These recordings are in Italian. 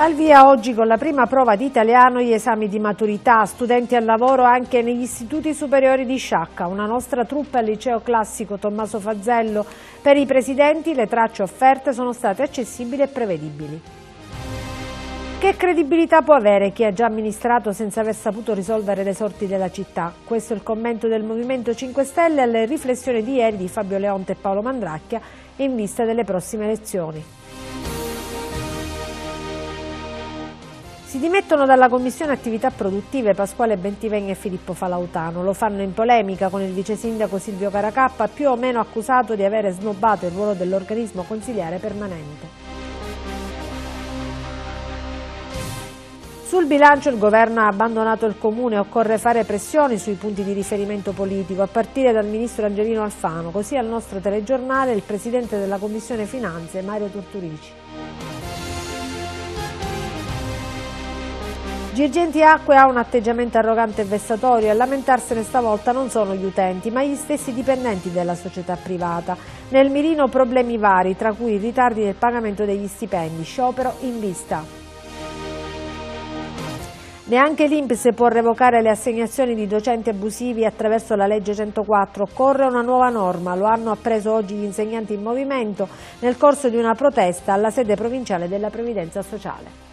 Al via oggi con la prima prova di italiano gli esami di maturità, studenti al lavoro anche negli istituti superiori di Sciacca, una nostra truppa al liceo classico Tommaso Fazzello. Per i presidenti le tracce offerte sono state accessibili e prevedibili. Che credibilità può avere chi ha già amministrato senza aver saputo risolvere le sorti della città? Questo è il commento del Movimento 5 Stelle alle riflessioni di ieri di Fabio Leonte e Paolo Mandracchia in vista delle prossime elezioni. Si dimettono dalla Commissione Attività Produttive Pasquale Bentivegna e Filippo Falautano. Lo fanno in polemica con il vice sindaco Silvio Caracappa, più o meno accusato di avere snobbato il ruolo dell'organismo consigliere permanente. Sul bilancio il governo ha abbandonato il comune, occorre fare pressioni sui punti di riferimento politico, a partire dal ministro Angelino Alfano, così al nostro telegiornale il presidente della Commissione Finanze Mario Torturici. Girgenti Acque ha un atteggiamento arrogante e vessatorio e a lamentarsene stavolta non sono gli utenti, ma gli stessi dipendenti della società privata. Nel mirino problemi vari, tra cui i ritardi nel pagamento degli stipendi, sciopero in vista. Neanche l'Inps può revocare le assegnazioni di docenti abusivi attraverso la legge 104. Occorre una nuova norma, lo hanno appreso oggi gli insegnanti in movimento nel corso di una protesta alla sede provinciale della Previdenza Sociale.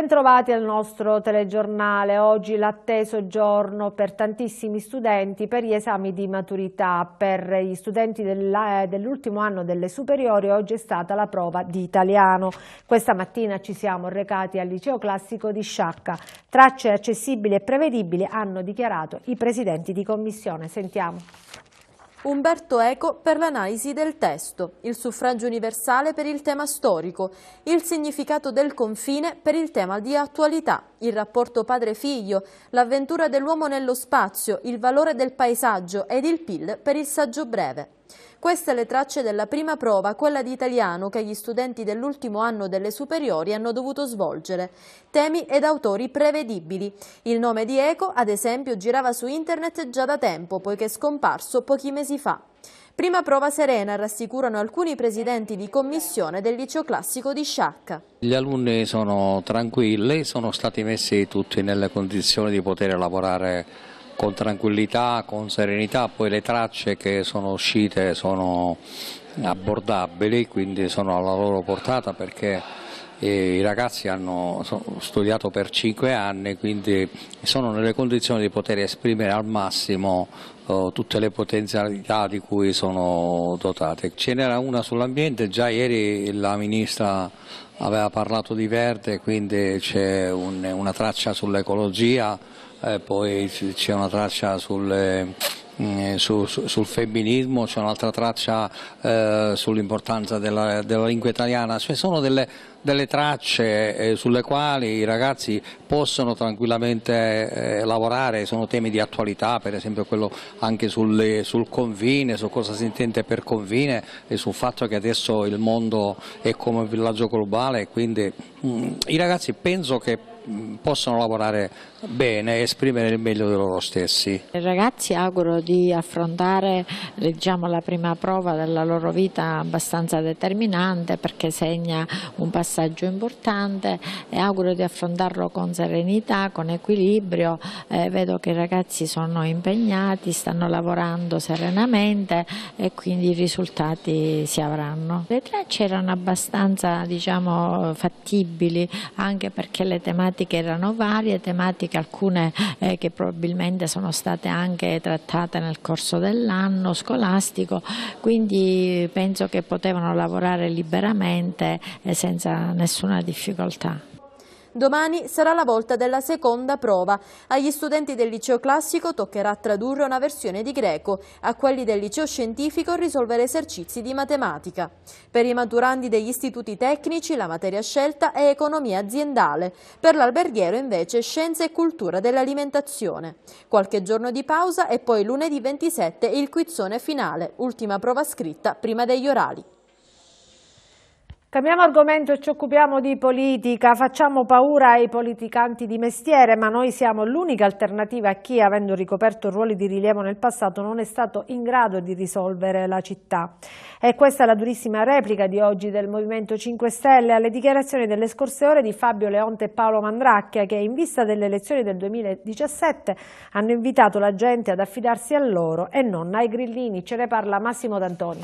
Bentrovati al nostro telegiornale, oggi l'atteso giorno per tantissimi studenti per gli esami di maturità. Per gli studenti eh, dell'ultimo anno delle superiori oggi è stata la prova di italiano. Questa mattina ci siamo recati al liceo classico di Sciacca. Tracce accessibili e prevedibili hanno dichiarato i presidenti di commissione. Sentiamo. Umberto Eco per l'analisi del testo, il suffragio universale per il tema storico, il significato del confine per il tema di attualità, il rapporto padre-figlio, l'avventura dell'uomo nello spazio, il valore del paesaggio ed il PIL per il saggio breve. Queste le tracce della prima prova, quella di italiano, che gli studenti dell'ultimo anno delle superiori hanno dovuto svolgere. Temi ed autori prevedibili. Il nome di Eco, ad esempio, girava su internet già da tempo, poiché è scomparso pochi mesi fa. Prima prova serena, rassicurano alcuni presidenti di commissione del liceo classico di Sciacca. Gli alunni sono tranquilli, sono stati messi tutti nelle condizioni di poter lavorare con tranquillità, con serenità, poi le tracce che sono uscite sono abbordabili, quindi sono alla loro portata perché eh, i ragazzi hanno studiato per cinque anni, quindi sono nelle condizioni di poter esprimere al massimo eh, tutte le potenzialità di cui sono dotate. Ce n'era una sull'ambiente, già ieri la ministra aveva parlato di verde, quindi c'è una traccia sull'ecologia eh, poi c'è una traccia sul, mm, eh, su, su, sul femminismo, c'è un'altra traccia eh, sull'importanza della, della, lingua italiana, cioè sono delle, delle tracce eh, sulle quali i ragazzi possono tranquillamente eh, lavorare, sono temi di attualità, per esempio quello anche sulle, sul confine, su cosa si intende per confine e sul fatto che adesso il mondo è come un villaggio globale, quindi mh, mm, i ragazzi penso che possono lavorare bene e esprimere il meglio di loro stessi. I ragazzi auguro di affrontare diciamo, la prima prova della loro vita abbastanza determinante perché segna un passaggio importante e auguro di affrontarlo con serenità, con equilibrio. Eh, vedo che i ragazzi sono impegnati, stanno lavorando serenamente e quindi i risultati si avranno. Le tracce erano abbastanza diciamo, fattibili anche perché le tematiche tematiche erano varie, tematiche alcune eh, che probabilmente sono state anche trattate nel corso dell'anno scolastico, quindi penso che potevano lavorare liberamente e senza nessuna difficoltà. Domani sarà la volta della seconda prova. Agli studenti del liceo classico toccherà tradurre una versione di greco, a quelli del liceo scientifico risolvere esercizi di matematica. Per i maturandi degli istituti tecnici la materia scelta è economia aziendale, per l'alberghiero invece scienza e cultura dell'alimentazione. Qualche giorno di pausa e poi lunedì 27 il quizzone finale, ultima prova scritta prima degli orali. Cambiamo argomento e ci occupiamo di politica. Facciamo paura ai politicanti di mestiere, ma noi siamo l'unica alternativa a chi, avendo ricoperto ruoli di rilievo nel passato, non è stato in grado di risolvere la città. E questa è la durissima replica di oggi del Movimento 5 Stelle alle dichiarazioni delle scorse ore di Fabio Leonte e Paolo Mandracchia, che in vista delle elezioni del 2017 hanno invitato la gente ad affidarsi a loro e non ai grillini. Ce ne parla Massimo D'Antoni.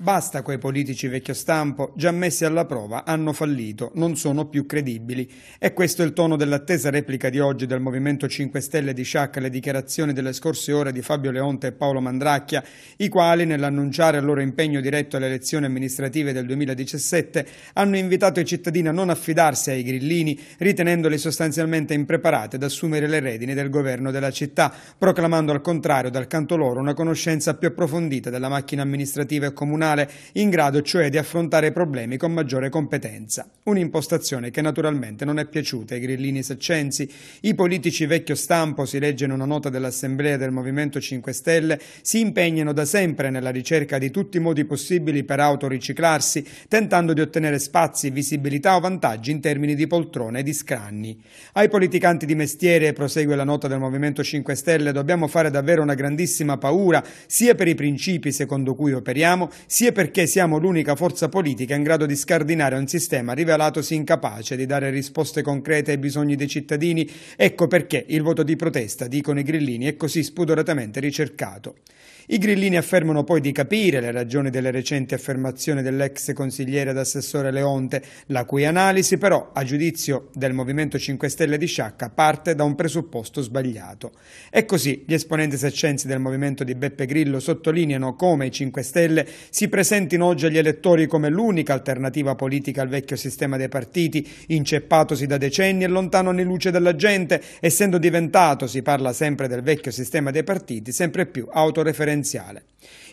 Basta quei politici vecchio stampo, già messi alla prova, hanno fallito, non sono più credibili. E questo è il tono dell'attesa replica di oggi del Movimento 5 Stelle di Sciacca alle dichiarazioni delle scorse ore di Fabio Leonte e Paolo Mandracchia, i quali, nell'annunciare il loro impegno diretto alle elezioni amministrative del 2017, hanno invitato i cittadini a non affidarsi ai grillini, ritenendoli sostanzialmente impreparati ad assumere le redini del governo della città, proclamando al contrario dal canto loro una conoscenza più approfondita della macchina amministrativa e comunale nazionale in grado cioè di affrontare problemi con maggiore competenza. Un'impostazione che naturalmente non è piaciuta ai grillini saccensi. I politici vecchio stampo, si legge in una nota dell'Assemblea del Movimento 5 Stelle, si impegnano da sempre nella ricerca di tutti i modi possibili per autoriciclarsi, tentando di ottenere spazi, visibilità o vantaggi in termini di poltrone e di scranni. Ai politicanti di mestiere, prosegue la nota del Movimento 5 Stelle, dobbiamo fare davvero una grandissima paura, sia per i principi secondo cui operiamo, sia perché siamo l'unica forza politica in grado di scardinare un sistema rivelatosi incapace di dare risposte concrete ai bisogni dei cittadini, ecco perché il voto di protesta, dicono i grillini, è così spudoratamente ricercato. I grillini affermano poi di capire le ragioni delle recenti affermazioni dell'ex consigliere ed assessore Leonte, la cui analisi però, a giudizio del Movimento 5 Stelle di Sciacca, parte da un presupposto sbagliato. E così gli esponenti seccensi del movimento di Beppe Grillo sottolineano come i 5 Stelle si presentino oggi agli elettori come l'unica alternativa politica al vecchio sistema dei partiti, inceppatosi da decenni e lontano nei luce della gente, essendo diventato, si parla sempre del vecchio sistema dei partiti, sempre più autoreferenziale presidenziale.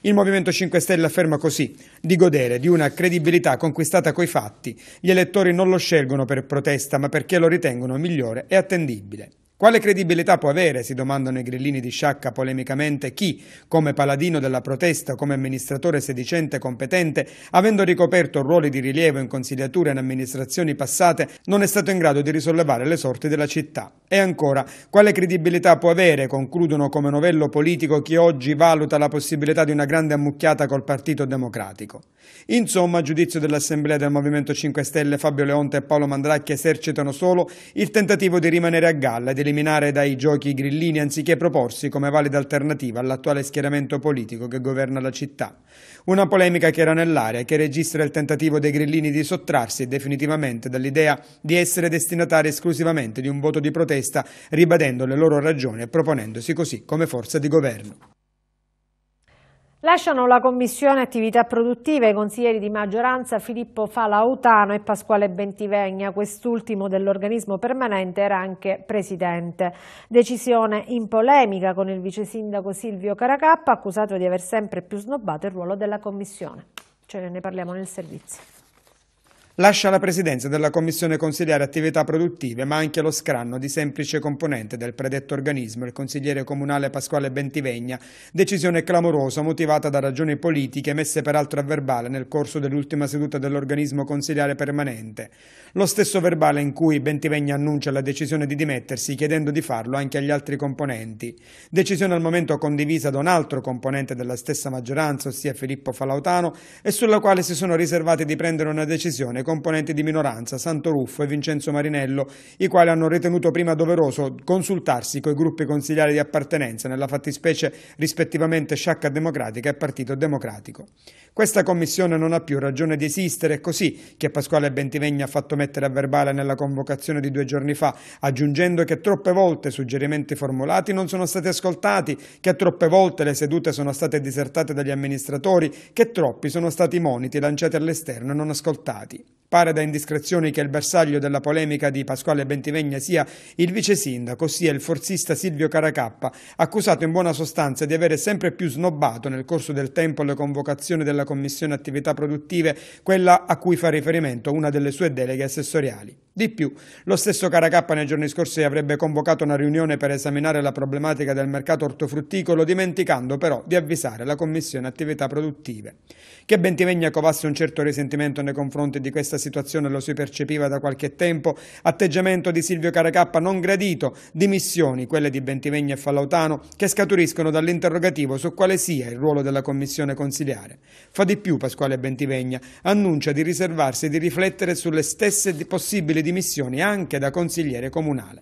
Il Movimento 5 Stelle afferma così di godere di una credibilità conquistata coi fatti. Gli elettori non lo scelgono per protesta, ma perché lo ritengono migliore e attendibile. Quale credibilità può avere, si domandano i grillini di Sciacca polemicamente, chi, come paladino della protesta, come amministratore sedicente competente, avendo ricoperto ruoli di rilievo in consigliature e in amministrazioni passate, non è stato in grado di risollevare le sorti della città? E ancora, quale credibilità può avere, concludono come novello politico, chi oggi valuta la possibilità di una grande ammucchiata col Partito Democratico? Insomma, a giudizio dell'Assemblea del Movimento 5 Stelle, Fabio Leonte e Paolo Mandracchi esercitano solo il tentativo di rimanere a galla e di eliminare dai giochi i grillini anziché proporsi come valida alternativa all'attuale schieramento politico che governa la città. Una polemica che era nell'aria e che registra il tentativo dei grillini di sottrarsi definitivamente dall'idea di essere destinatari esclusivamente di un voto di protesta, ribadendo le loro ragioni e proponendosi così come forza di governo. Lasciano la Commissione Attività Produttive i consiglieri di maggioranza Filippo Falautano e Pasquale Bentivegna, quest'ultimo dell'organismo permanente era anche presidente. Decisione in polemica con il vice sindaco Silvio Caracappa, accusato di aver sempre più snobbato il ruolo della Commissione. Ce ne parliamo nel servizio. Lascia la presidenza della Commissione Consigliare Attività Produttive, ma anche lo scranno di semplice componente del predetto organismo, il consigliere comunale Pasquale Bentivegna, decisione clamorosa motivata da ragioni politiche messe peraltro a verbale nel corso dell'ultima seduta dell'organismo consigliare permanente. Lo stesso verbale in cui Bentivegna annuncia la decisione di dimettersi chiedendo di farlo anche agli altri componenti. Decisione al momento condivisa da un altro componente della stessa maggioranza, ossia Filippo Falautano, e sulla quale si sono riservati di prendere una decisione componenti di minoranza Santo Ruffo e Vincenzo Marinello, i quali hanno ritenuto prima doveroso consultarsi coi gruppi consigliari di appartenenza, nella fattispecie rispettivamente Sciacca Democratica e Partito Democratico. Questa commissione non ha più ragione di esistere, è così che Pasquale Bentivegna ha fatto mettere a verbale nella convocazione di due giorni fa, aggiungendo che troppe volte suggerimenti formulati non sono stati ascoltati, che troppe volte le sedute sono state disertate dagli amministratori, che troppi sono stati i moniti lanciati all'esterno e non ascoltati. Pare da indiscrezioni che il bersaglio della polemica di Pasquale Bentivegna sia il vice sindaco, ossia il forzista Silvio Caracappa, accusato in buona sostanza di avere sempre più snobbato nel corso del tempo le convocazioni della Commissione Attività Produttive, quella a cui fa riferimento una delle sue deleghe assessoriali. Di più, lo stesso Caracappa nei giorni scorsi avrebbe convocato una riunione per esaminare la problematica del mercato ortofrutticolo, dimenticando però di avvisare la Commissione Attività Produttive. Che Bentivegna covasse un certo risentimento nei confronti di questa situazione lo si percepiva da qualche tempo, atteggiamento di Silvio Caracappa non gradito, dimissioni, quelle di Bentivegna e Fallautano, che scaturiscono dall'interrogativo su quale sia il ruolo della Commissione consiliare. Fa di più Pasquale Bentivegna, annuncia di riservarsi di riflettere sulle stesse possibili dimissioni anche da consigliere comunale.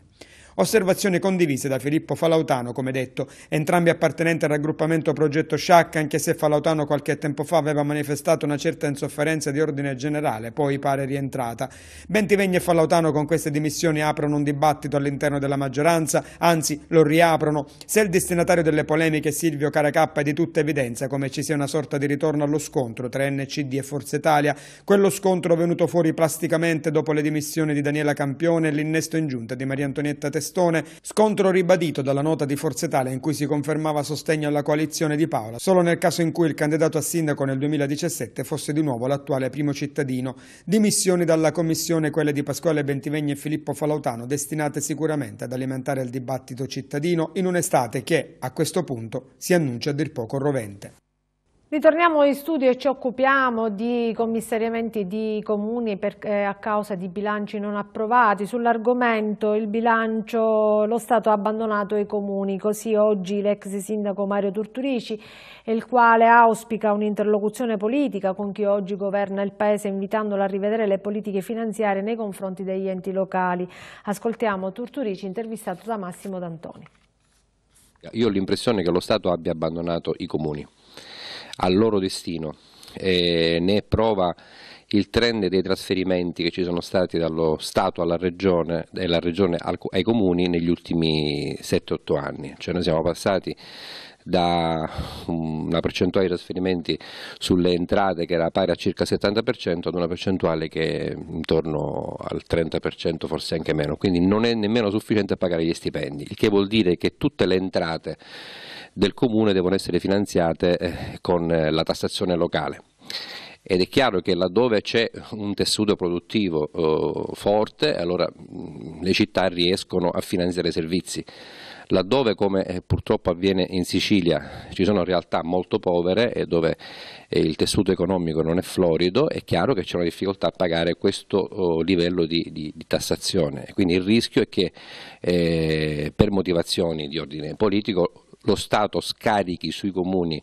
Osservazioni condivise da Filippo Falautano, come detto, entrambi appartenenti al raggruppamento Progetto Sciacca, anche se Falautano qualche tempo fa aveva manifestato una certa insofferenza di ordine generale, poi pare rientrata. Bentivegni e Falautano con queste dimissioni aprono un dibattito all'interno della maggioranza, anzi lo riaprono. Se il destinatario delle polemiche Silvio Caracappa è di tutta evidenza come ci sia una sorta di ritorno allo scontro tra NCD e Forza Italia, quello scontro venuto fuori plasticamente dopo le dimissioni di Daniela Campione e l'innesto in giunta di Maria Antonietta Tessari testone, scontro ribadito dalla nota di Forza Italia in cui si confermava sostegno alla coalizione di Paola, solo nel caso in cui il candidato a sindaco nel 2017 fosse di nuovo l'attuale primo cittadino. Dimissioni dalla commissione quelle di Pasquale Bentivegni e Filippo Falautano destinate sicuramente ad alimentare il dibattito cittadino in un'estate che, a questo punto, si annuncia a dir poco rovente. Ritorniamo in studio e ci occupiamo di commissariamenti di comuni per, eh, a causa di bilanci non approvati. Sull'argomento il bilancio, lo Stato ha abbandonato i comuni, così oggi l'ex sindaco Mario Turturici, il quale auspica un'interlocuzione politica con chi oggi governa il Paese, invitandolo a rivedere le politiche finanziarie nei confronti degli enti locali. Ascoltiamo Turturici intervistato da Massimo D'Antoni. Io ho l'impressione che lo Stato abbia abbandonato i comuni al loro destino. Eh, ne è prova il trend dei trasferimenti che ci sono stati dallo Stato alla Regione e dalla Regione ai comuni negli ultimi 7-8 anni. Cioè noi siamo passati da una percentuale di trasferimenti sulle entrate che era pari a circa il 70% ad una percentuale che è intorno al 30% forse anche meno, quindi non è nemmeno sufficiente a pagare gli stipendi, il che vuol dire che tutte le entrate del comune devono essere finanziate eh, con eh, la tassazione locale. Ed è chiaro che laddove c'è un tessuto produttivo oh, forte, allora le città riescono a finanziare i servizi laddove come eh, purtroppo avviene in Sicilia ci sono realtà molto povere e dove il tessuto economico non è florido è chiaro che c'è una difficoltà a pagare questo oh, livello di, di, di tassazione quindi il rischio è che eh, per motivazioni di ordine politico lo Stato scarichi sui comuni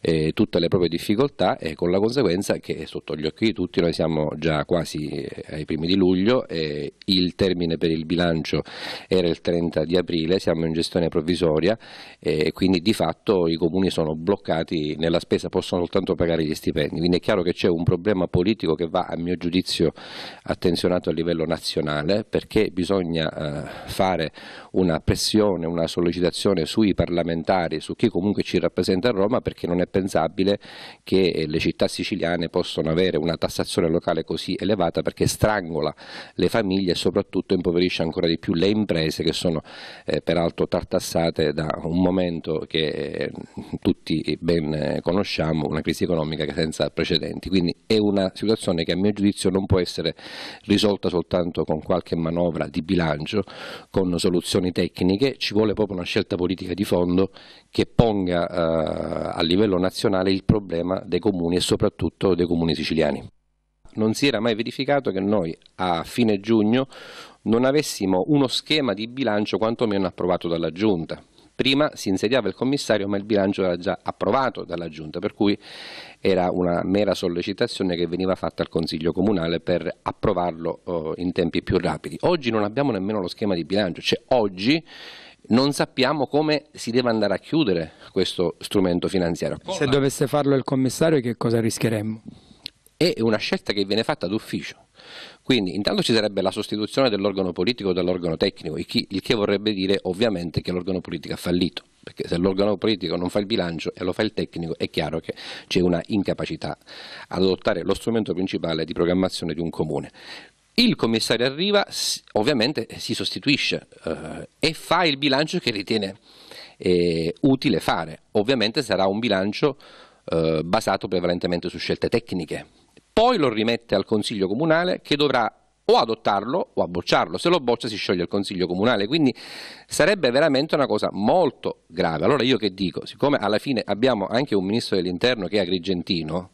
eh, tutte le proprie difficoltà e con la conseguenza che è sotto gli occhi di tutti noi siamo già quasi eh, ai primi di luglio, eh, il termine per il bilancio era il 30 di aprile, siamo in gestione provvisoria e eh, quindi di fatto i comuni sono bloccati nella spesa, possono soltanto pagare gli stipendi, quindi è chiaro che c'è un problema politico che va a mio giudizio attenzionato a livello nazionale perché bisogna eh, fare una pressione, una sollecitazione sui parlamentari parlamentari, su chi comunque ci rappresenta a Roma, perché non è pensabile che eh, le città siciliane possano avere una tassazione locale così elevata perché strangola le famiglie e soprattutto impoverisce ancora di più le imprese che sono eh, peraltro tartassate da un momento che eh, tutti ben eh, conosciamo, una crisi economica che senza precedenti. Quindi è una situazione che a mio giudizio non può essere risolta soltanto con qualche manovra di bilancio, con soluzioni tecniche, ci vuole proprio una scelta politica di fondo che ponga eh, a livello nazionale il problema dei comuni e soprattutto dei comuni siciliani. Non si era mai verificato che noi a fine giugno non avessimo uno schema di bilancio quantomeno approvato dalla Giunta. Prima si insediava il commissario ma il bilancio era già approvato dalla Giunta, per cui era una mera sollecitazione che veniva fatta al Consiglio Comunale per approvarlo eh, in tempi più rapidi. Oggi non abbiamo nemmeno lo schema di bilancio, cioè oggi non sappiamo come si deve andare a chiudere questo strumento finanziario. Se dovesse farlo il commissario che cosa rischieremmo? È una scelta che viene fatta d'ufficio. Quindi intanto ci sarebbe la sostituzione dell'organo politico dall'organo tecnico, il, il che vorrebbe dire ovviamente che l'organo politico ha fallito, perché se l'organo politico non fa il bilancio e lo fa il tecnico è chiaro che c'è una incapacità ad adottare lo strumento principale di programmazione di un comune. Il commissario arriva, ovviamente eh, si sostituisce eh, e fa il bilancio che ritiene eh, utile fare. Ovviamente sarà un bilancio eh, basato prevalentemente su scelte tecniche. Poi lo rimette al Consiglio Comunale che dovrà o adottarlo o abbocciarlo. Se lo boccia si scioglie il Consiglio Comunale, quindi sarebbe veramente una cosa molto grave. Allora io che dico, siccome alla fine abbiamo anche un Ministro dell'Interno che è agrigentino,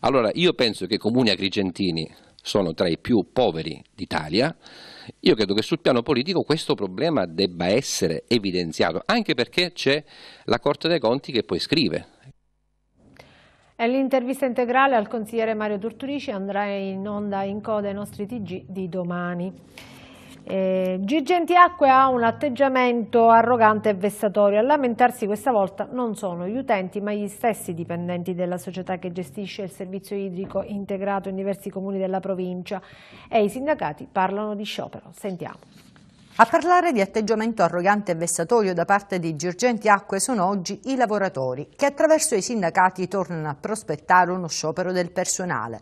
allora io penso che i comuni agrigentini sono tra i più poveri d'Italia, io credo che sul piano politico questo problema debba essere evidenziato, anche perché c'è la Corte dei Conti che poi scrive. L'intervista integrale al consigliere Mario Torturici andrà in onda in coda ai nostri TG di domani. Eh, Gigentiacque ha un atteggiamento arrogante e vessatorio. A lamentarsi questa volta non sono gli utenti ma gli stessi dipendenti della società che gestisce il servizio idrico integrato in diversi comuni della provincia e i sindacati parlano di sciopero. Sentiamo. A parlare di atteggiamento arrogante e vessatorio da parte di Girgenti Acque sono oggi i lavoratori, che attraverso i sindacati tornano a prospettare uno sciopero del personale.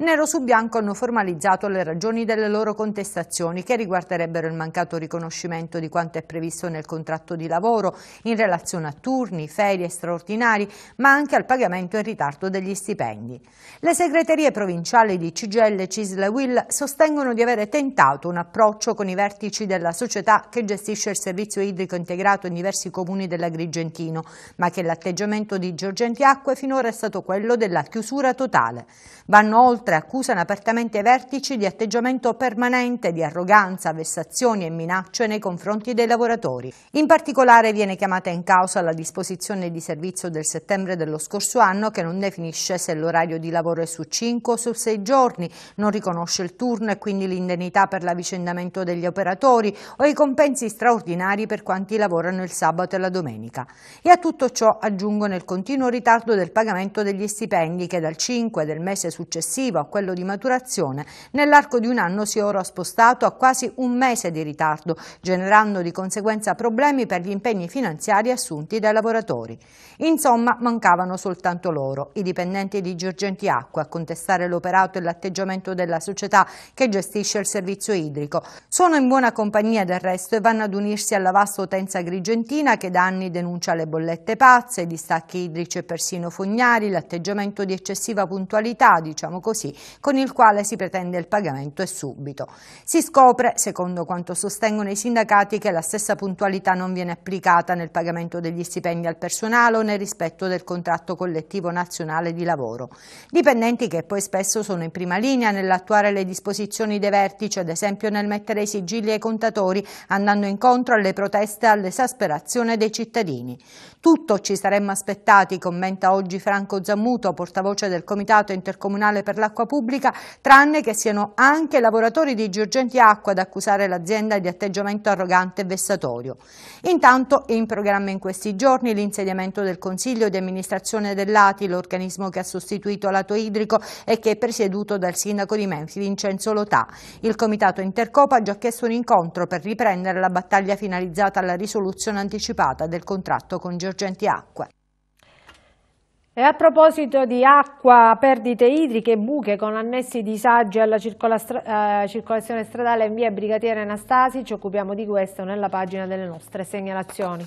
Nero su bianco hanno formalizzato le ragioni delle loro contestazioni che riguarderebbero il mancato riconoscimento di quanto è previsto nel contratto di lavoro in relazione a turni, ferie straordinari, ma anche al pagamento in ritardo degli stipendi. Le segreterie provinciali di CGL, CISL e WIL sostengono di avere tentato un approccio con i vertici della società che gestisce il servizio idrico integrato in diversi comuni dell'Agrigentino, ma che l'atteggiamento di Giorgenti Acque finora è stato quello della chiusura totale. Vanno oltre inoltre accusano apertamente i vertici di atteggiamento permanente di arroganza, vessazioni e minacce nei confronti dei lavoratori. In particolare viene chiamata in causa la disposizione di servizio del settembre dello scorso anno che non definisce se l'orario di lavoro è su 5 o su 6 giorni, non riconosce il turno e quindi l'indennità per l'avvicendamento degli operatori o i compensi straordinari per quanti lavorano il sabato e la domenica. E a tutto ciò aggiungono il continuo ritardo del pagamento degli stipendi che dal 5 del mese successivo a quello di maturazione, nell'arco di un anno si è ora spostato a quasi un mese di ritardo, generando di conseguenza problemi per gli impegni finanziari assunti dai lavoratori. Insomma, mancavano soltanto loro, i dipendenti di Girgenti Acqua, a contestare l'operato e l'atteggiamento della società che gestisce il servizio idrico. Sono in buona compagnia del resto e vanno ad unirsi alla vasta utenza grigentina che da anni denuncia le bollette pazze, i distacchi idrici e persino fognari, l'atteggiamento di eccessiva puntualità, diciamo così, 10, con il quale si pretende il pagamento e subito. Si scopre, secondo quanto sostengono i sindacati, che la stessa puntualità non viene applicata nel pagamento degli stipendi al personale o nel rispetto del contratto collettivo nazionale di lavoro. Dipendenti che poi spesso sono in prima linea nell'attuare le disposizioni dei vertici, ad esempio nel mettere i sigilli ai contatori, andando incontro alle proteste e all'esasperazione dei cittadini. Tutto ci saremmo aspettati, commenta oggi Franco Zammuto, portavoce del Comitato Intercomunale per la dell'acqua pubblica, tranne che siano anche lavoratori di Giorgenti Acqua ad accusare l'azienda di atteggiamento arrogante e vessatorio. Intanto è in programma in questi giorni l'insediamento del Consiglio di amministrazione dell'ATI, l'organismo che ha sostituito l'Ato Idrico e che è presieduto dal sindaco di Memphis, Vincenzo Lotà. Il comitato Intercopa ha già chiesto un incontro per riprendere la battaglia finalizzata alla risoluzione anticipata del contratto con Giorgenti Acqua. E a proposito di acqua, perdite idriche e buche con annessi disagi alla circola eh, circolazione stradale in via Brigatiere Anastasi, ci occupiamo di questo nella pagina delle nostre segnalazioni.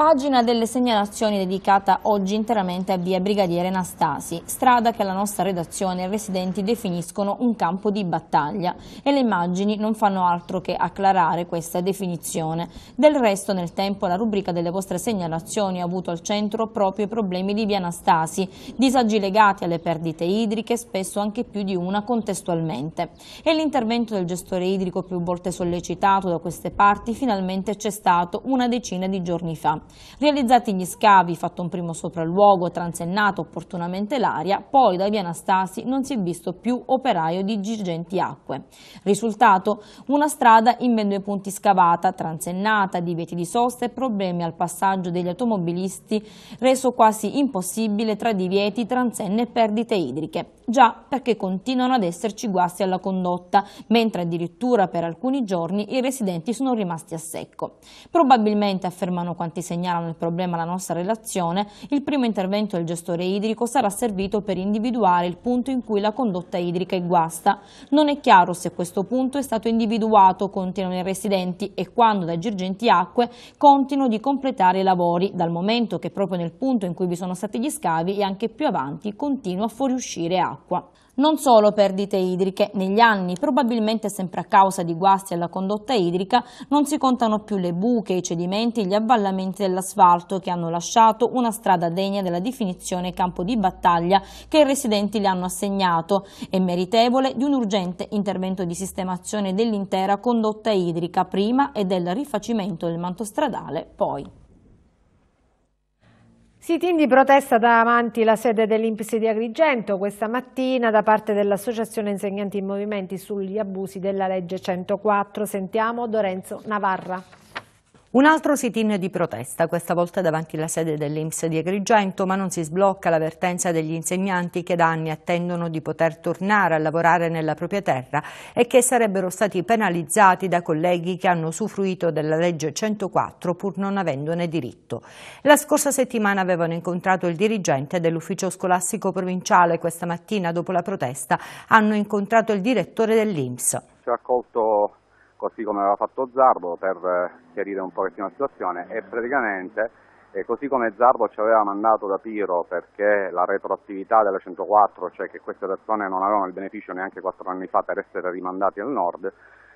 Pagina delle segnalazioni dedicata oggi interamente a via Brigadiere Anastasi, strada che la nostra redazione e residenti definiscono un campo di battaglia e le immagini non fanno altro che acclarare questa definizione. Del resto nel tempo la rubrica delle vostre segnalazioni ha avuto al centro proprio i problemi di via Anastasi, disagi legati alle perdite idriche, spesso anche più di una contestualmente. E l'intervento del gestore idrico più volte sollecitato da queste parti finalmente c'è stato una decina di giorni fa. Realizzati gli scavi, fatto un primo sopralluogo, transennato opportunamente l'aria, poi da via Anastasi non si è visto più operaio di girgenti acque. Risultato? Una strada in ben due punti scavata, transennata, divieti di sosta e problemi al passaggio degli automobilisti, reso quasi impossibile tra divieti, transenne e perdite idriche. Già perché continuano ad esserci guasti alla condotta, mentre addirittura per alcuni giorni i residenti sono rimasti a secco. Probabilmente, affermano quanti segnalati, segnalano il problema alla nostra relazione, il primo intervento del gestore idrico sarà servito per individuare il punto in cui la condotta idrica è guasta. Non è chiaro se questo punto è stato individuato, continuano i residenti, e quando da Girgenti Acque continuano di completare i lavori, dal momento che proprio nel punto in cui vi sono stati gli scavi e anche più avanti continua a fuoriuscire acqua non solo perdite idriche, negli anni, probabilmente sempre a causa di guasti alla condotta idrica, non si contano più le buche, i cedimenti, e gli avvallamenti dell'asfalto che hanno lasciato una strada degna della definizione campo di battaglia che i residenti le hanno assegnato e meritevole di un urgente intervento di sistemazione dell'intera condotta idrica prima e del rifacimento del manto stradale poi. Sit-in di protesta davanti alla sede dell'Inps di Agrigento, questa mattina da parte dell'Associazione Insegnanti in Movimenti sugli abusi della legge 104. Sentiamo Lorenzo Navarra. Un altro sit-in di protesta, questa volta davanti alla sede dell'Inps di Agrigento, ma non si sblocca l'avvertenza degli insegnanti che da anni attendono di poter tornare a lavorare nella propria terra e che sarebbero stati penalizzati da colleghi che hanno usufruito della legge 104 pur non avendone diritto. La scorsa settimana avevano incontrato il dirigente dell'ufficio scolastico provinciale, questa mattina dopo la protesta hanno incontrato il direttore dell'Inps. Ci ha accolto così come aveva fatto Zarbo per eh, chiarire un pochettino la situazione e praticamente e eh, così come Zarbo ci aveva mandato da Piro perché la retroattività della 104, cioè che queste persone non avevano il beneficio neanche quattro anni fa per essere rimandati al nord,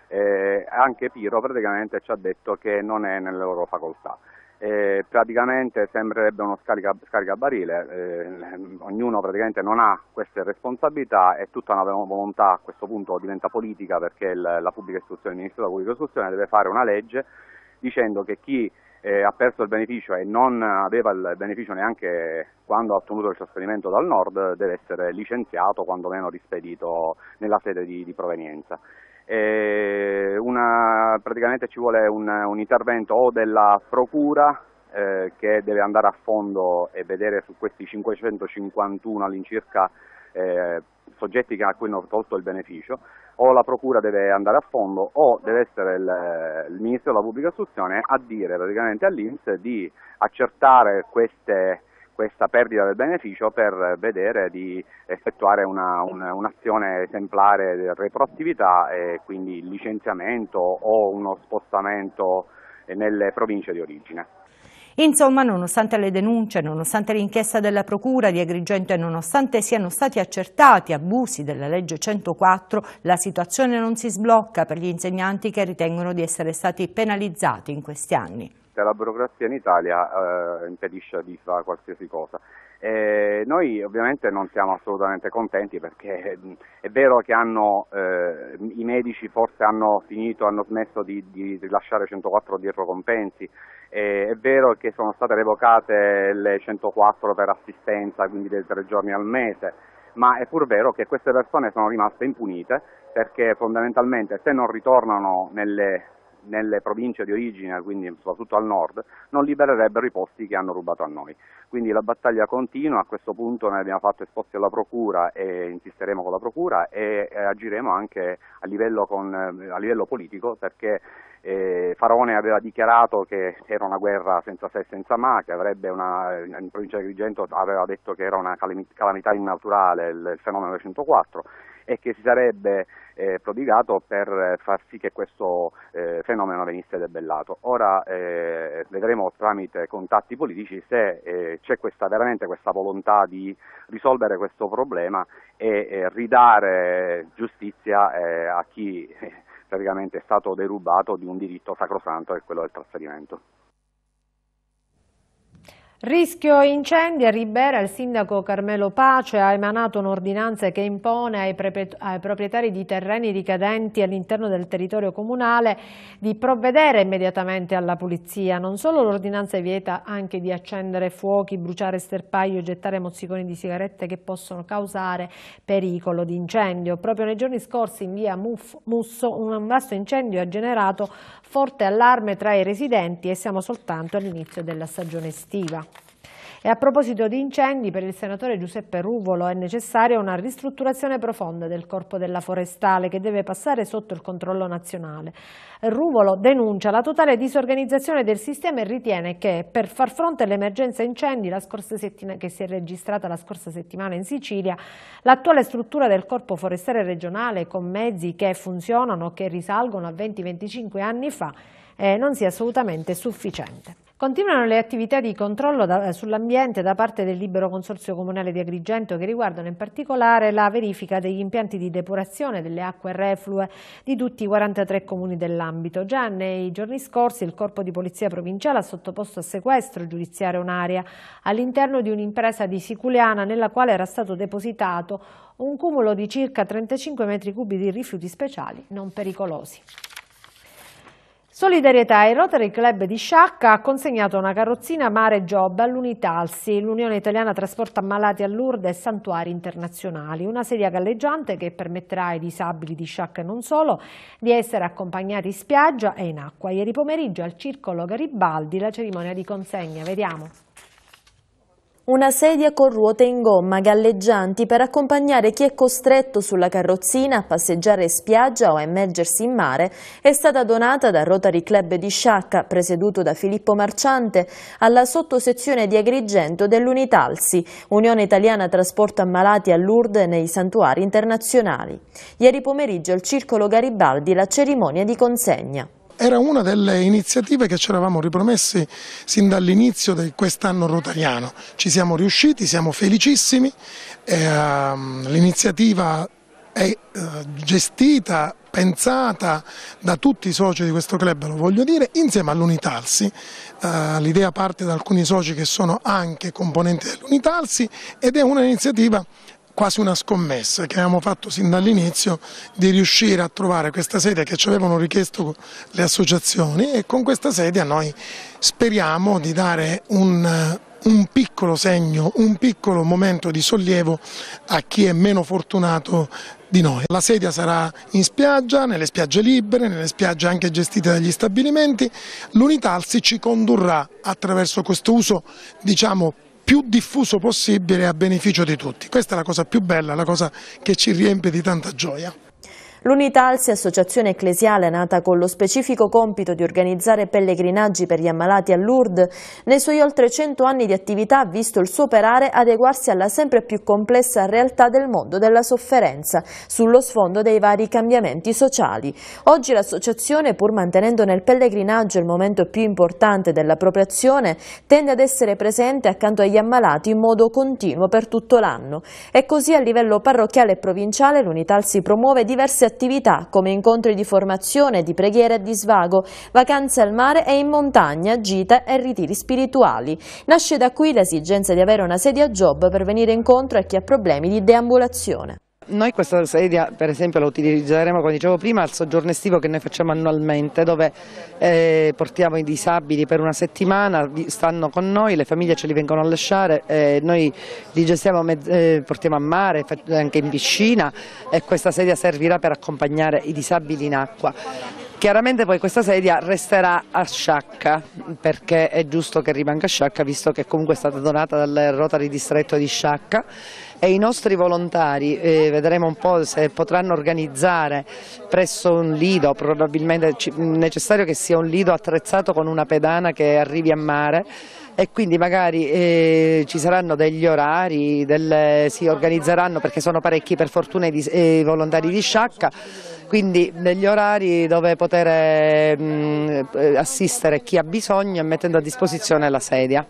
eh, anche Piro praticamente ci ha detto che non è nelle loro facoltà eh, praticamente sembrerebbe uno scarica, scaricabarile, eh, ognuno praticamente non ha queste responsabilità e tutta una volontà a questo punto diventa politica perché il, la pubblica istruzione, il Ministero della pubblica istruzione deve fare una legge dicendo che chi eh, ha perso il beneficio e non aveva il beneficio neanche quando ha ottenuto il trasferimento dal nord deve essere licenziato, quantomeno rispedito nella sede di, di provenienza. Eh, una, praticamente ci vuole un, un, intervento o della Procura eh, che deve andare a fondo e vedere su questi 551 all'incirca eh, soggetti a cui hanno tolto il beneficio, o la Procura deve andare a fondo o deve essere il, il Ministero della Pubblica Istruzione a dire praticamente all'Inps di accertare queste questa perdita del beneficio per vedere di effettuare una, un, un'azione esemplare di retroattività e quindi il licenziamento o uno spostamento nelle province di origine. Insomma, nonostante le denunce, nonostante l'inchiesta della Procura di Agrigento e nonostante siano stati accertati abusi della legge 104, la situazione non si sblocca per gli insegnanti che ritengono di essere stati penalizzati in questi anni tutta la burocrazia in Italia eh, impedisce di fare qualsiasi cosa. E noi ovviamente non siamo assolutamente contenti perché eh, è vero che hanno, eh, i medici forse hanno finito, hanno smesso di, di rilasciare 104 dietro compensi, è vero che sono state revocate le 104 per assistenza, quindi dei tre giorni al mese, ma è pur vero che queste persone sono rimaste impunite perché fondamentalmente se non ritornano nelle nelle province di origine, quindi soprattutto al nord, non libererebbero i posti che hanno rubato a noi. Quindi la battaglia continua, a questo punto noi abbiamo fatto esposti alla Procura e insisteremo con la Procura e eh, agiremo anche a livello, con, eh, a livello politico perché eh, Farone aveva dichiarato che era una guerra senza se e senza ma, che avrebbe una, in provincia di Agrigento aveva detto che era una calamità innaturale il, il fenomeno del 104 e che si sarebbe eh, prodigato per eh, far sì che questo eh, fenomeno venisse debellato. Ora eh, vedremo tramite contatti politici se eh, c'è questa, veramente questa volontà di risolvere questo problema e eh, ridare giustizia a chi praticamente è stato derubato di un diritto sacrosanto che è quello del trasferimento. Rischio incendi a Ribera, il sindaco Carmelo Pace ha emanato un'ordinanza che impone ai, ai, proprietari di terreni ricadenti all'interno del territorio comunale di provvedere immediatamente alla pulizia. Non solo l'ordinanza vieta anche di accendere fuochi, bruciare sterpaglio, gettare mozziconi di sigarette che possono causare pericolo di incendio. Proprio nei giorni scorsi in via Musso un vasto incendio ha generato forte allarme tra i residenti e siamo soltanto all'inizio della stagione estiva. E a proposito di incendi, per il senatore Giuseppe Ruvolo è necessaria una ristrutturazione profonda del corpo della forestale che deve passare sotto il controllo nazionale. Ruvolo denuncia la totale disorganizzazione del sistema e ritiene che per far fronte all'emergenza incendi che si è registrata la scorsa settimana in Sicilia, l'attuale struttura del corpo forestale regionale con mezzi che funzionano, che risalgono a 20-25 anni fa, eh, non sia assolutamente sufficiente. Continuano le attività di controllo sull'ambiente da parte del libero consorzio comunale di Agrigento che riguardano in particolare la verifica degli impianti di depurazione delle acque reflue di tutti i 43 comuni dell'ambito. Già nei giorni scorsi il corpo di polizia provinciale ha sottoposto a sequestro giudiziario un'area all'interno di un'impresa di Siculiana nella quale era stato depositato un cumulo di circa 35 metri cubi di rifiuti speciali non pericolosi. Solidarietà, il Rotary Club di Sciacca ha consegnato una carrozzina Mare Job all'Unitalsi, l'Unione Italiana Trasporta Malati a Lourdes e Santuari Internazionali, una sedia galleggiante che permetterà ai disabili di Sciacca e non solo di essere accompagnati in spiaggia e in acqua. Ieri pomeriggio al Circolo Garibaldi la cerimonia di consegna, vediamo. Una sedia con ruote in gomma galleggianti per accompagnare chi è costretto sulla carrozzina a passeggiare spiaggia o a immergersi in mare è stata donata dal Rotary Club di Sciacca, presieduto da Filippo Marciante, alla sottosezione di Agrigento dell'Unitalsi, Unione Italiana Trasporto Ammalati a Lourdes nei santuari internazionali. Ieri pomeriggio al Circolo Garibaldi la cerimonia di consegna era una delle iniziative che ci eravamo ripromessi sin dall'inizio di quest'anno rotariano. Ci siamo riusciti, siamo felicissimi, ehm, l'iniziativa è eh, gestita, pensata da tutti i soci di questo club, lo voglio dire, insieme all'Unitalsi. Eh, l'idea parte da alcuni soci che sono anche componenti dell'Unitalsi ed è un'iniziativa quasi una scommessa che abbiamo fatto sin dall'inizio di riuscire a trovare questa sede che ci avevano richiesto le associazioni e con questa sedia noi speriamo di dare un, un piccolo segno, un piccolo momento di sollievo a chi è meno fortunato di noi. La sedia sarà in spiaggia, nelle spiagge libere, nelle spiagge anche gestite dagli stabilimenti. L'Unitalsi ci condurrà attraverso questo uso, diciamo, più diffuso possibile a beneficio di tutti. Questa è la cosa più bella, la cosa che ci riempie di tanta gioia. L'Unitalsi, associazione ecclesiale nata con lo specifico compito di organizzare pellegrinaggi per gli ammalati a Lourdes, nei suoi oltre 100 anni di attività ha visto il suo operare adeguarsi alla sempre più complessa realtà del mondo della sofferenza, sullo sfondo dei vari cambiamenti sociali. Oggi l'associazione, pur mantenendo nel pellegrinaggio il momento più importante della propria azione, tende ad essere presente accanto agli ammalati in modo continuo per tutto l'anno. E così a livello parrocchiale e provinciale l'Unitalsi promuove diverse attività attività come incontri di formazione, di preghiera e di svago, vacanze al mare e in montagna, gite e ritiri spirituali. Nasce da qui l'esigenza di avere una sedia job per venire incontro a chi ha problemi di deambulazione. Noi questa sedia per esempio la utilizzeremo, come dicevo prima, al soggiorno estivo che noi facciamo annualmente dove eh, portiamo i disabili per una settimana, stanno con noi, le famiglie ce li vengono a lasciare, eh, noi li gestiamo, eh, portiamo a mare, anche in piscina e questa sedia servirà per accompagnare i disabili in acqua. Chiaramente poi questa sedia resterà a Sciacca perché è giusto che rimanga a Sciacca visto che comunque è stata donata dal Rotary Distretto di Sciacca e i nostri volontari, eh, vedremo un po' se potranno organizzare presso un lido, probabilmente è necessario che sia un lido attrezzato con una pedana che arrivi a mare e quindi magari eh, ci saranno degli orari, delle, si organizzeranno perché sono parecchi per fortuna i, eh, i volontari di Sciacca quindi degli orari dove poter mm, eh, assistere chi ha bisogno mettendo a disposizione la sedia.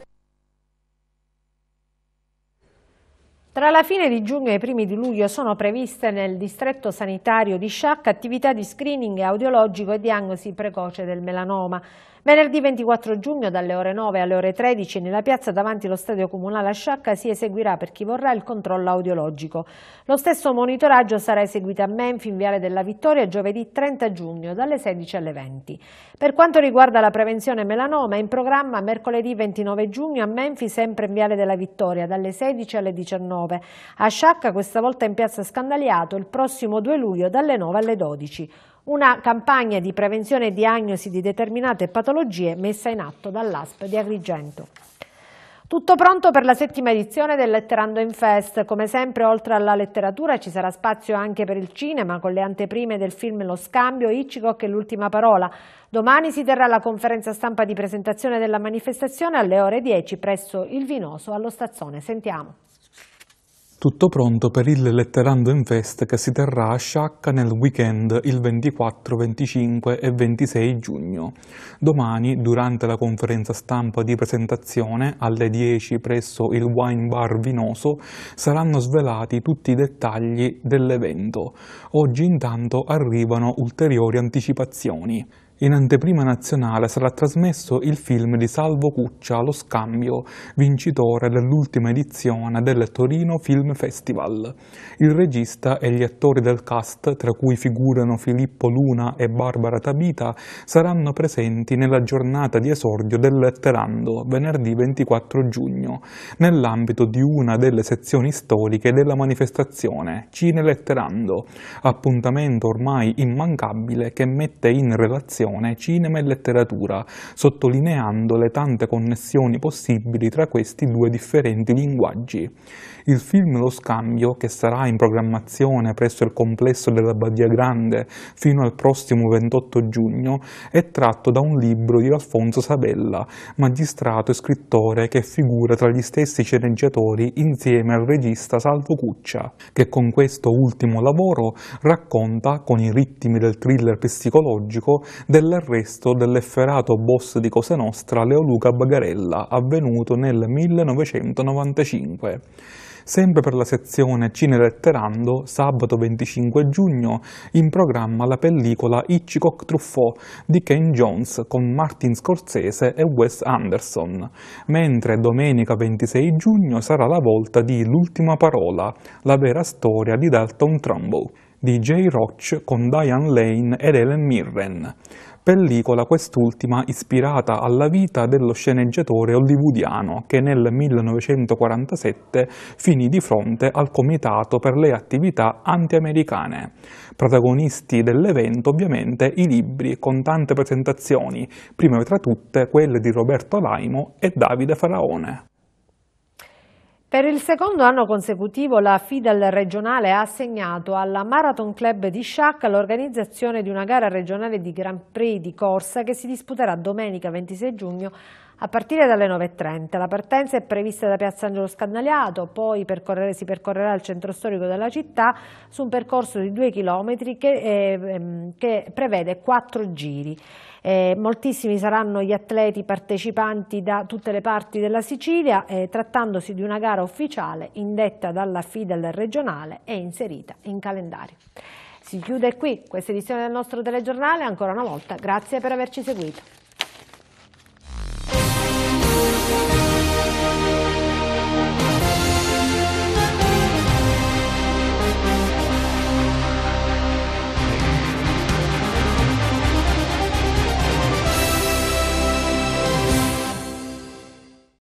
Tra la fine di giugno e i primi di luglio sono previste nel distretto sanitario di Sciacca attività di screening audiologico e diagnosi precoce del melanoma. Venerdì 24 giugno dalle ore 9 alle ore 13 nella piazza davanti allo stadio comunale a Sciacca si eseguirà per chi vorrà il controllo audiologico. Lo stesso monitoraggio sarà eseguito a Menfi in Viale della Vittoria giovedì 30 giugno dalle 16 alle 20. Per quanto riguarda la prevenzione melanoma in programma mercoledì 29 giugno a Menfi sempre in Viale della Vittoria dalle 16 alle 19 19. A Sciacca, questa volta in piazza Scandaliato, il prossimo 2 luglio dalle 9 alle 12. Una campagna di prevenzione e diagnosi di determinate patologie messa in atto dall'ASP di Agrigento. Tutto pronto per la settima edizione del Letterando in Fest. Come sempre, oltre alla letteratura, ci sarà spazio anche per il cinema, con le anteprime del film Lo Scambio, Hitchcock e L'Ultima Parola. Domani si terrà la conferenza stampa di presentazione della manifestazione alle ore 10 presso il Vinoso allo Stazzone. Sentiamo tutto pronto per il Letterando Fest che si terrà a Sciacca nel weekend il 24, 25 e 26 giugno. Domani, durante la conferenza stampa di presentazione, alle 10 presso il Wine Bar Vinoso, saranno svelati tutti i dettagli dell'evento. Oggi intanto arrivano ulteriori anticipazioni. In anteprima nazionale sarà trasmesso il film di Salvo Cuccia Lo Scambio, vincitore dell'ultima edizione del Torino Film Festival. Il regista e gli attori del cast, tra cui figurano Filippo Luna e Barbara Tabita, saranno presenti nella giornata di esordio del Letterando, venerdì 24 giugno, nell'ambito di una delle sezioni storiche della manifestazione, Cine Letterando, appuntamento ormai immancabile che mette in relazione televisione, cinema e letteratura, sottolineando le tante connessioni possibili tra questi due differenti linguaggi. Il film Lo Scambio, che sarà in programmazione presso il complesso della Badia Grande fino al prossimo 28 giugno, è tratto da un libro di Alfonso Sabella, magistrato e scrittore che figura tra gli stessi sceneggiatori insieme al regista Salvo Cuccia, che con questo ultimo lavoro racconta, con i ritmi del thriller psicologico, dell'arresto dell'efferato boss di Cosa Nostra Leo Luca Bagarella, avvenuto nel 1995. Sempre per la sezione Cine Letterando, sabato 25 giugno, in programma la pellicola Hitchcock Truffaut di Ken Jones con Martin Scorsese e Wes Anderson, mentre domenica 26 giugno sarà la volta di L'ultima parola, la vera storia di Dalton Trumbull di J. Roach con Diane Lane ed Ellen Mirren pellicola quest'ultima ispirata alla vita dello sceneggiatore hollywoodiano che nel 1947 finì di fronte al Comitato per le attività anti-americane. Protagonisti dell'evento ovviamente i libri con tante presentazioni, prima tra tutte quelle di Roberto Laimo e Davide Faraone. Per il secondo anno consecutivo la Fidel regionale ha assegnato alla Marathon Club di Sciacca l'organizzazione di una gara regionale di Grand Prix di corsa che si disputerà domenica 26 giugno a partire dalle 9.30 la partenza è prevista da Piazza Angelo Scannagliato, poi percorrere, si percorrerà il centro storico della città su un percorso di 2 km che, eh, ehm, che prevede 4 giri. Eh, moltissimi saranno gli atleti partecipanti da tutte le parti della Sicilia, eh, trattandosi di una gara ufficiale indetta dalla FIDEL regionale e inserita in calendario. Si chiude qui questa edizione del nostro telegiornale, ancora una volta grazie per averci seguito.